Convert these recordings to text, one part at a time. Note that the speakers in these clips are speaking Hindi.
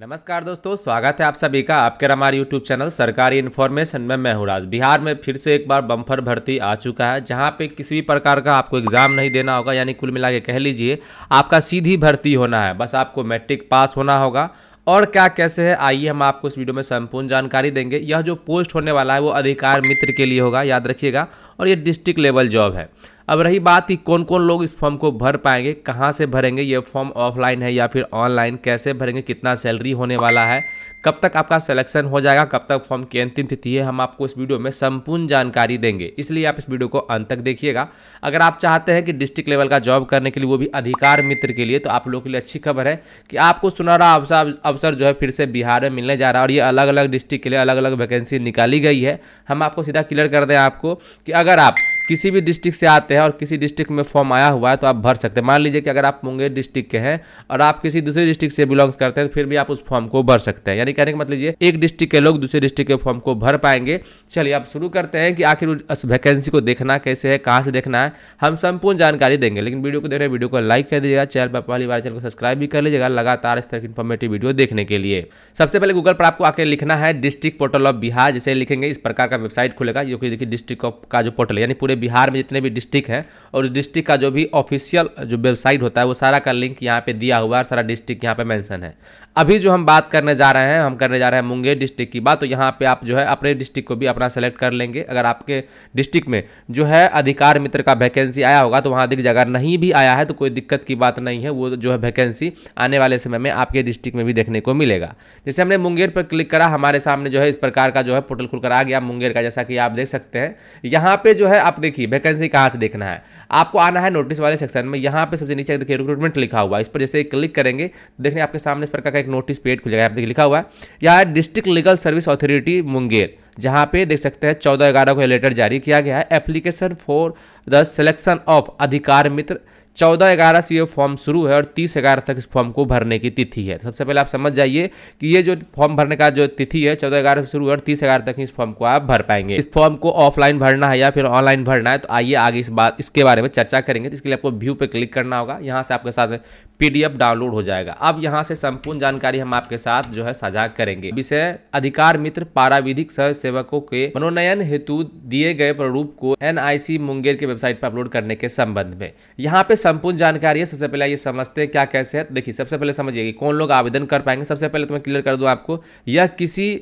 नमस्कार दोस्तों स्वागत है आप सभी का आपके हमारे यूट्यूब चैनल सरकारी इन्फॉर्मेशन में मैं हुराज बिहार में फिर से एक बार बम्फर भर्ती आ चुका है जहां पे किसी भी प्रकार का आपको एग्ज़ाम नहीं देना होगा यानी कुल मिला के कह लीजिए आपका सीधी भर्ती होना है बस आपको मैट्रिक पास होना होगा और क्या कैसे है आइए हम आपको इस वीडियो में संपूर्ण जानकारी देंगे यह जो पोस्ट होने वाला है वो अधिकार मित्र के लिए होगा याद रखिएगा और ये डिस्ट्रिक्ट लेवल जॉब है अब रही बात कि कौन कौन लोग इस फॉर्म को भर पाएंगे कहाँ से भरेंगे ये फॉर्म ऑफलाइन है या फिर ऑनलाइन कैसे भरेंगे कितना सैलरी होने वाला है कब तक आपका सिलेक्शन हो जाएगा कब तक फॉर्म की अंतिम तिथि है हम आपको इस वीडियो में संपूर्ण जानकारी देंगे इसलिए आप इस वीडियो को अंत तक देखिएगा अगर आप चाहते हैं कि डिस्ट्रिक्ट लेवल का जॉब करने के लिए वो भी अधिकार मित्र के लिए तो आप लोगों के लिए अच्छी खबर है कि आपको सुनहरा अवसर अवसर जो है फिर से बिहार में मिलने जा रहा है और ये अलग अलग डिस्ट्रिक्ट के लिए अलग अलग वैकेंसी निकाली गई है हम आपको सीधा क्लियर कर दें आपको कि अगर आप किसी भी डिस्ट्रिक्ट से आते हैं और किसी डिस्ट्रिक्ट में फॉर्म आया हुआ है तो आप भर सकते हैं मान लीजिए कि अगर आप मुंगेर डिस्ट्रिक्ट के हैं और आप किसी दूसरे डिस्ट्रिक्ट से बिलोंग्स करते हैं तो फिर भी आप उस फॉर्म को भर सकते हैं यानी कहने का मतलब ये एक डिस्ट्रिक्ट के लोग दूसरे डिस्ट्रिक्ट के फॉर्म को भर पाएंगे चलिए आप शुरू करते हैं कि आखिर उस वैकेंसी को देखना कैसे है कहाँ से देखना है हम संपूर्ण जानकारी देंगे लेकिन वीडियो को देख रहे वीडियो को लाइक कर दीजिएगा चैनल पर पहली बार चैनल को सब्सक्राइब भी कर लीजिएगा लगातार इस तरह की इन्फॉर्मेटिव वीडियो देखने के लिए सबसे पहले गूगल पर आपको आके लिखना है डिस्ट्रिक्ट पोर्टल ऑफ बिहार जैसे लिखेंगे इस प्रकार का वेबसाइट खुलेगा जो कि देखिए डिस्ट्रिक्ट का जो पोर्टल यानी पूरे बिहार में जितने भी डिस्ट्रिक्ट हैं और उस डिस्ट्रिक्ट का जो भी ऑफिशियल जो वेबसाइट होता है वो सारा का लिंक यहाँ पे दिया हुआ है सारा डिस्ट्रिक्ट यहाँ पे मेंशन है अभी जो हम बात करने जा रहे हैं हम करने जा रहे हैं मुंगेर डिस्ट्रिक्ट की बात तो यहाँ पे आप जो है अपने डिस्ट्रिक्ट को भी अपना सेलेक्ट कर लेंगे अगर आपके डिस्ट्रिक्ट में जो है अधिकार मित्र का वैकेंसी आया होगा तो वहाँ अधिक अगर नहीं भी आया है तो कोई दिक्कत की बात नहीं है वो जो है वैकेंसी आने वाले समय में आपके डिस्ट्रिक्ट में भी देखने को मिलेगा जैसे हमने मुंगेर पर क्लिक करा हमारे सामने जो है इस प्रकार का जो है पोर्टल खुलकर आ गया मुंगेर का जैसा कि आप देख सकते हैं यहाँ पर जो है आप देखिए वैकेंसी कहाँ से देखना है आपको आना है नोटिस वाले सेक्शन में यहाँ पर सबसे नीचे देखिए रिक्रूटमेंट लिखा हुआ इस पर जैसे क्लिक करेंगे देखने आपके सामने इस प्रकार एक नोटिस पेड खुलेगा यहाँ पे लिखा हुआ है यहाँ district legal service authority Munger जहाँ पे देख सकते हैं चौदह ग्यारह को यह लेटर जारी किया गया है application for the selection of अधिकार मित्र चौदह ग्यारह से ये फॉर्म शुरू है और तीस ग्यारह तक इस फॉर्म को भरने की तिथि है सबसे पहले आप समझ जाइए कि ये जो फॉर्म भरने का जो तिथि है चौदह ग्यारह से शुरू है और तीस ग्यारह तक इस फॉर्म को आप भर पाएंगे इस फॉर्म को ऑफलाइन भरना है या फिर ऑनलाइन भरना है तो आइए आगे इस बात इसके बारे में चर्चा करेंगे तो इसके लिए आपको व्यू पर क्लिक करना होगा यहाँ से आपके साथ पीडीएफ डाउनलोड हो जाएगा अब यहाँ से संपूर्ण जानकारी हम आपके साथ जो है साझा करेंगे विषय अधिकार मित्र पाराविधिक सह सेवकों के मनोनयन हेतु दिए गए प्रारूप को एनआईसी मुंगेर के वेबसाइट पर अपलोड करने के संबंध में यहाँ पे संपूर्ण जानकारी है सबसे पहले ये समझते हैं क्या कैसे है देखिए सबसे पहले समझिए कौन लोग आवेदन कर पाएंगे सबसे पहले तो मैं क्लियर कर दूँ आपको यह किसी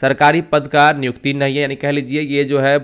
सरकारी पद का नियुक्ति नहीं है यानी कह लीजिए ये जो है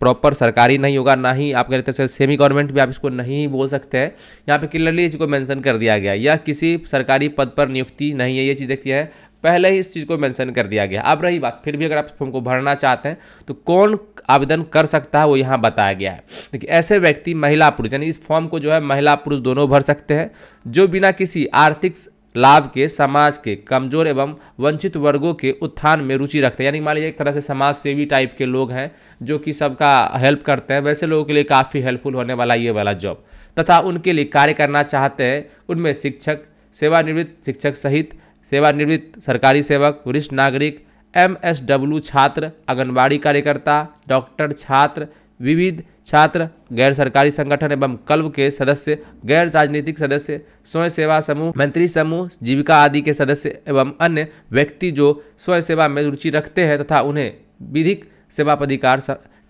प्रॉपर सरकारी नहीं होगा ना ही आप कह रहे थे सेमी गवर्नमेंट भी आप इसको नहीं बोल सकते हैं यहाँ पे क्लियरली इसको मेंशन कर दिया गया या किसी सरकारी पद पर नियुक्ति नहीं है ये चीज़ देखती है पहले ही इस चीज़ को मेंशन कर दिया गया अब रही बात फिर भी अगर आप फॉर्म को भरना चाहते हैं तो कौन आवेदन कर सकता है वो यहाँ बताया गया है देखिए ऐसे व्यक्ति महिला पुरुष यानी इस फॉर्म को जो है महिला पुरुष दोनों भर सकते हैं जो बिना किसी आर्थिक लाभ के समाज के कमजोर एवं वंचित वर्गों के उत्थान में रुचि रखते हैं यानी मान लीजिए एक तरह से समाज सेवी टाइप के लोग हैं जो कि सबका हेल्प करते हैं वैसे लोगों के लिए काफ़ी हेल्पफुल होने वाला ये वाला जॉब तथा उनके लिए कार्य करना चाहते हैं उनमें शिक्षक सेवानिवृत्त शिक्षक सहित सेवानिवृत्त सरकारी सेवक वरिष्ठ नागरिक एम छात्र आंगनबाड़ी कार्यकर्ता डॉक्टर छात्र विविध छात्र गैर सरकारी संगठन एवं क्लब के सदस्य गैर राजनीतिक सदस्य स्वयं सेवा समूह मंत्री समूह जीविका आदि के सदस्य एवं अन्य व्यक्ति जो स्वयं सेवा में रुचि रखते हैं तथा उन्हें विधिक सेवा पदाधिकार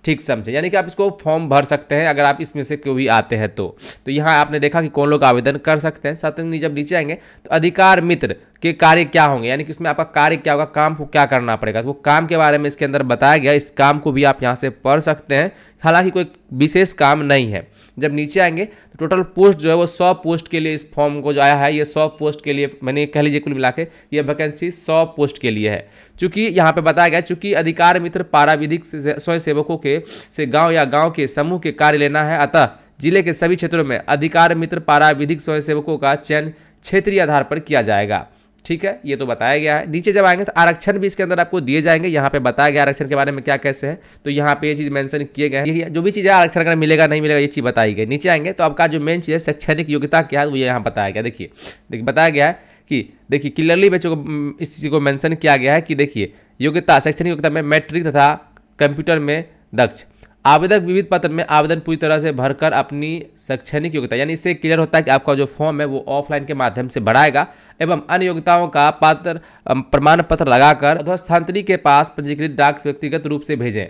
ठीक समझे यानी कि आप इसको फॉर्म भर सकते हैं अगर आप इसमें से कोई भी आते हैं तो तो यहाँ आपने देखा कि कौन लोग आवेदन कर सकते हैं साथ ही जब नीचे आएंगे तो अधिकार मित्र के कार्य क्या होंगे यानी कि इसमें आपका कार्य क्या होगा काम को क्या करना पड़ेगा तो वो काम के बारे में इसके अंदर बताया गया इस काम को भी आप यहाँ से पढ़ सकते हैं हालांकि कोई विशेष काम नहीं है जब नीचे आएंगे तो टोटल पोस्ट जो है वो सौ पोस्ट के लिए इस फॉर्म को जो आया है ये सौ पोस्ट के लिए मैंने कह लीजिए कुल मिला के ये वैकेंसी सौ पोस्ट के लिए है चूँकि यहाँ पे बताया गया चूंकि अधिकार मित्र पाराविधिक स्वयंसेवकों के से गाँव या गाँव के समूह के कार्य लेना है अतः जिले के सभी क्षेत्रों में अधिकार मित्र पाराविधिक स्वयंसेवकों का चयन क्षेत्रीय आधार पर किया जाएगा ठीक है ये तो बताया गया है नीचे जब आएंगे तो आरक्षण भी इसके अंदर आपको दिए जाएंगे यहाँ पे बताया गया आरक्षण के बारे में क्या कैसे है तो यहाँ पे ये चीज मेंशन किए गए जो भी चीज़ें आरक्षण अगर मिलेगा नहीं मिलेगा ये चीज़ बताई गई नीचे आएंगे तो आपका जो मेन चीज़ है शैक्षणिक योग्यता क्या है वो यहाँ बताया गया देखिए देखिए बताया गया है कि देखिए क्लियरली बच्चों को इस चीज़ को मैंशन किया गया है कि देखिए योग्यता शैक्षणिक योग्यता में मैट्रिक तथा कंप्यूटर में दक्ष आवेदक विविध पत्र में आवेदन पूरी तरह से भरकर अपनी शैक्षणिक योग्यता यानी इससे क्लियर होता है कि आपका जो फॉर्म है वो ऑफलाइन के माध्यम से बढ़ाएगा एवं अन्य योग्यताओं का पात्र प्रमाण पत्र लगाकर अधोस्थान्तरी के पास पंजीकृत डाक व्यक्तिगत रूप से भेजें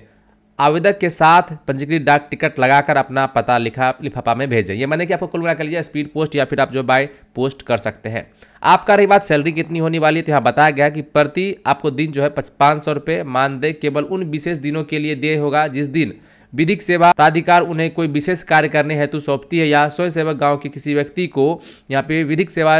आवेदक के साथ पंजीकृत डाक टिकट लगाकर अपना पता लिखा लिफाफा में भेजें यह मैंने कि आपको कुल मिला कर लिया स्पीड पोस्ट या फिर आप जो बाय पोस्ट कर सकते हैं आपका रही बात सैलरी कितनी होने वाली है तो यहाँ बताया गया कि प्रति आपको दिन जो है पाँच सौ रुपये मानदेय केवल उन विशेष दिनों के लिए दे होगा जिस दिन विधिक सेवा प्राधिकार उन्हें कोई विशेष कार्य करने हेतु सौंपती है या स्वयं सेवक गाँव के किसी व्यक्ति को यहाँ पे विधिक सेवा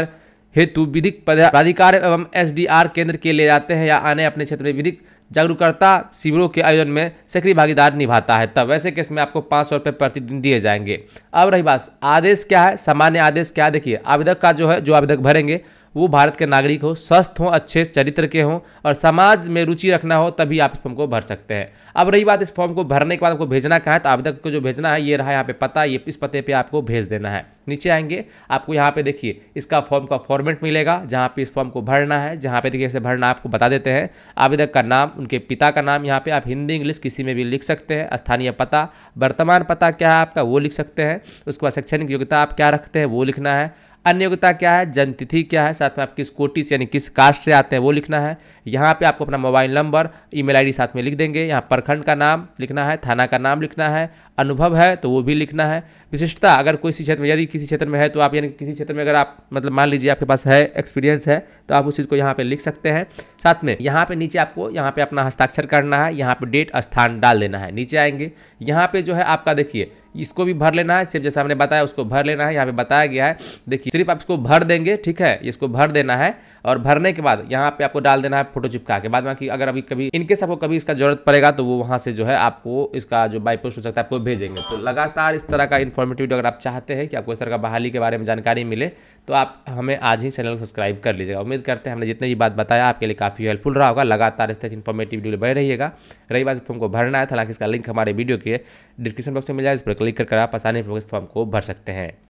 हेतु विधिक प्राधिकार एवं एस केंद्र के ले जाते हैं या आने अपने क्षेत्र में विधिक जागरूकता शिविरों के आयोजन में सक्रिय भागीदार निभाता है तब वैसे केस में आपको पाँच सौ रुपये प्रतिदिन दिए जाएंगे अब रही बात आदेश क्या है सामान्य आदेश क्या है देखिए आवेदक का जो है जो आवेदक भरेंगे वो भारत के नागरिक हो स्वस्थ हों अच्छे चरित्र के हों और समाज में रुचि रखना हो तभी आप इस फॉर्म को भर सकते हैं अब रही बात इस फॉर्म को भरने के बाद आपको भेजना कहा है तो आवेदक को जो भेजना है ये रहा यहाँ पे पता ये इस पते पे आपको भेज देना है नीचे आएंगे आपको यहाँ पे देखिए इसका फॉर्म का फॉर्मेट मिलेगा जहाँ पे इस फॉर्म को भरना है जहाँ पे देखिए इसे भरना आपको बता देते हैं आवेदक का नाम उनके पिता का नाम यहाँ पे आप हिंदी इंग्लिश किसी में भी लिख सकते हैं स्थानीय पता वर्तमान पता क्या है आपका वो लिख सकते हैं उसके बाद शैक्षणिक योग्यता आप क्या रखते हैं वो लिखना है अन्योग्यता क्या है जन्मतिथि क्या है साथ में आप किस कोटि से यानी किस कास्ट से आते हैं वो लिखना है यहाँ पे आपको अपना मोबाइल नंबर ईमेल आईडी साथ में लिख देंगे यहाँ प्रखंड का नाम लिखना है थाना का नाम लिखना है अनुभव है तो वो भी लिखना है विशिष्टता अगर कोई क्षेत्र में यदि किसी क्षेत्र में है तो आप यानी किसी क्षेत्र में अगर आप मतलब मान लीजिए आपके पास है एक्सपीरियंस है तो आप उस चीज़ को यहाँ पर लिख सकते हैं साथ में यहाँ पर नीचे आपको यहाँ पर अपना हस्ताक्षर करना है यहाँ पर डेट स्थान डाल देना है नीचे आएंगे यहाँ पर जो है आपका देखिए इसको भी भर लेना है सिर्फ जैसा हमने बताया उसको भर लेना है यहाँ पे बताया गया है देखिए सिर्फ आप इसको भर देंगे ठीक है इसको भर देना है और भरने के बाद यहाँ पे आपको डाल देना है फोटो चिपका के बाद में अगर अभी कभी इनके सबको कभी इसका जरूरत पड़ेगा तो वो वहाँ से जो है आपको इसका जो बाईपोस्ट हो सकता है आपको भेजेंगे तो लगातार इस तरह का इन्फॉर्मेटिव अगर आप चाहते हैं कि आपको इस तरह का बहाली के बारे में जानकारी मिले तो आप हमें आज ही चैनल को सब्सक्राइब कर लीजिएगा उम्मीद करते हैं हमने जितनी भी बात बताया आपके लिए काफ़ी हेल्पफुल रहा होगा लगातार इस तरह इन्फॉर्मेटिव वीडियो बने रहिएगा रही बात फॉर्म को भरना है तो हालांकि इसका लिंक हमारे वीडियो के डिस्क्रिप्शन बॉक्स में मिल जाए इस पर क्लिक कर आप आसानी फॉर्म को भर सकते हैं